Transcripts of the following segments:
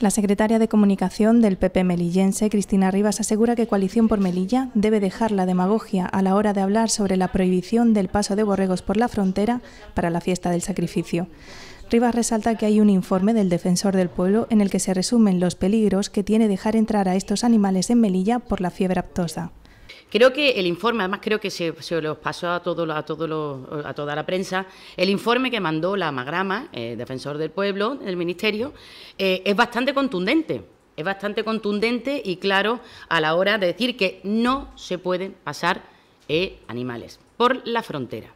La secretaria de Comunicación del PP melillense, Cristina Rivas, asegura que Coalición por Melilla debe dejar la demagogia a la hora de hablar sobre la prohibición del paso de borregos por la frontera para la fiesta del sacrificio. Rivas resalta que hay un informe del Defensor del Pueblo en el que se resumen los peligros que tiene dejar entrar a estos animales en Melilla por la fiebre aptosa. Creo que el informe, además creo que se, los pasó a, a, toda la prensa, el informe que mandó la Magrama, eh, defensor del pueblo, del Ministerio, eh, es bastante contundente. Es bastante contundente y claro a la hora de decir que no se pueden pasar eh, animales por la frontera.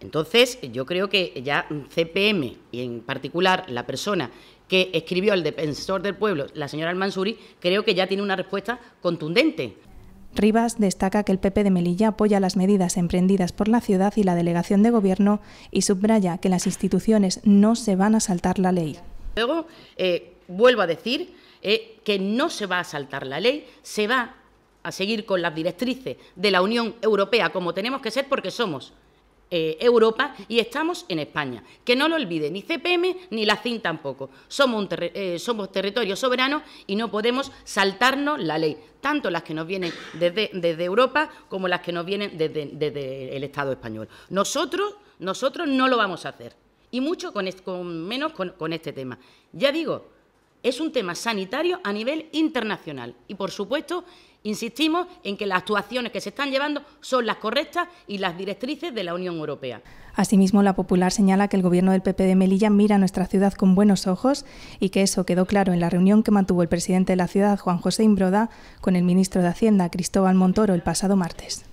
Entonces, yo creo que ya CPM y en particular la persona que escribió al defensor del pueblo, la señora Almansuri, creo que ya tiene una respuesta contundente. Rivas destaca que el PP de Melilla apoya las medidas emprendidas por la ciudad y la delegación de gobierno y subraya que las instituciones no se van a saltar la ley. Luego, eh, vuelvo a decir eh, que no se va a saltar la ley, se va a seguir con las directrices de la Unión Europea como tenemos que ser porque somos eh, Europa y estamos en España. Que no lo olvide ni CPM ni la CIN tampoco. Somos, un soberanos eh, somos territorio soberano y no podemos saltarnos la ley, tanto las que nos vienen desde, Europa como las que nos vienen desde, el Estado español. Nosotros, nosotros no lo vamos a hacer, y mucho con, menos con, con este tema. Ya digo, es un tema sanitario a nivel internacional. Y, por supuesto, insistimos en que las actuaciones que se están llevando son las correctas y las directrices de la Unión Europea. Asimismo, la Popular señala que el gobierno del PP de Melilla mira a nuestra ciudad con buenos ojos y que eso quedó claro en la reunión que mantuvo el presidente de la ciudad, Juan José Imbroda, con el ministro de Hacienda, Cristóbal Montoro, el pasado martes.